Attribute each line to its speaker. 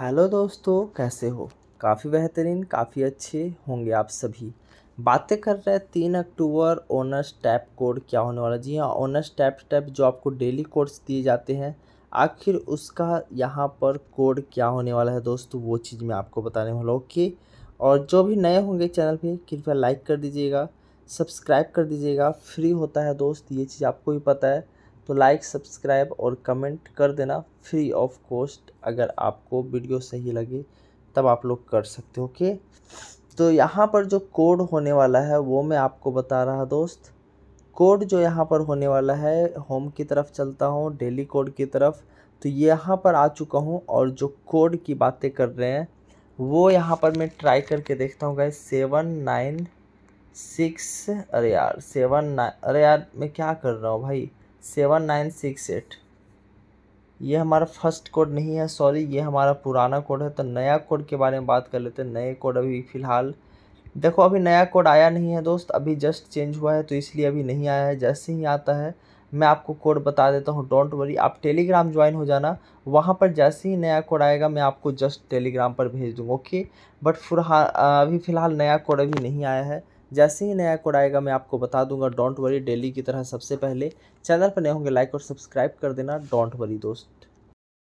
Speaker 1: hello दोस्तों कैसे हो काफ़ी बेहतरीन काफ़ी अच्छे होंगे आप सभी बातें कर रहे हैं तीन अक्टूबर ओनर्स टैप कोड क्या होने वाला जी हाँ ओनर्स टैप टैप जो आपको डेली कोड्स दिए जाते हैं आखिर उसका यहाँ पर कोड क्या होने वाला है दोस्तों वो चीज़ मैं आपको बताने वाला हूँ ओके और जो भी नए होंगे चैनल पर कृपया लाइक कर दीजिएगा सब्सक्राइब कर दीजिएगा फ्री होता है दोस्त ये चीज़ आपको भी पता है तो लाइक सब्सक्राइब और कमेंट कर देना फ्री ऑफ कॉस्ट अगर आपको वीडियो सही लगे तब आप लोग कर सकते हो ओके तो यहाँ पर जो कोड होने वाला है वो मैं आपको बता रहा दोस्त कोड जो यहाँ पर होने वाला है होम की तरफ चलता हूँ डेली कोड की तरफ तो यहाँ पर आ चुका हूँ और जो कोड की बातें कर रहे हैं वो यहाँ पर मैं ट्राई करके देखता हूँ गाइस सेवन नाइन सिक्स अरे यार सेवन नाइन अरे यार मैं क्या कर रहा हूँ भाई सेवन नाइन सिक्स एट ये हमारा फर्स्ट कोड नहीं है सॉरी ये हमारा पुराना कोड है तो नया कोड के बारे में बात कर लेते हैं नए कोड अभी फ़िलहाल देखो अभी नया कोड आया नहीं है दोस्त अभी जस्ट चेंज हुआ है तो इसलिए अभी नहीं आया है जैसे ही आता है मैं आपको कोड बता देता हूँ डोंट वरी आप टेलीग्राम ज्वाइन हो जाना वहाँ पर जैसे ही नया कोड आएगा मैं आपको जस्ट टेलीग्राम पर भेज दूँगा ओके बट फिलहाल अभी फ़िलहाल नया कोड अभी नहीं आया है जैसे ही नया कोड आएगा मैं आपको बता दूंगा डोंट वरी डेली की तरह सबसे पहले चैनल पर नए होंगे लाइक और सब्सक्राइब कर देना डोंट वरी दोस्त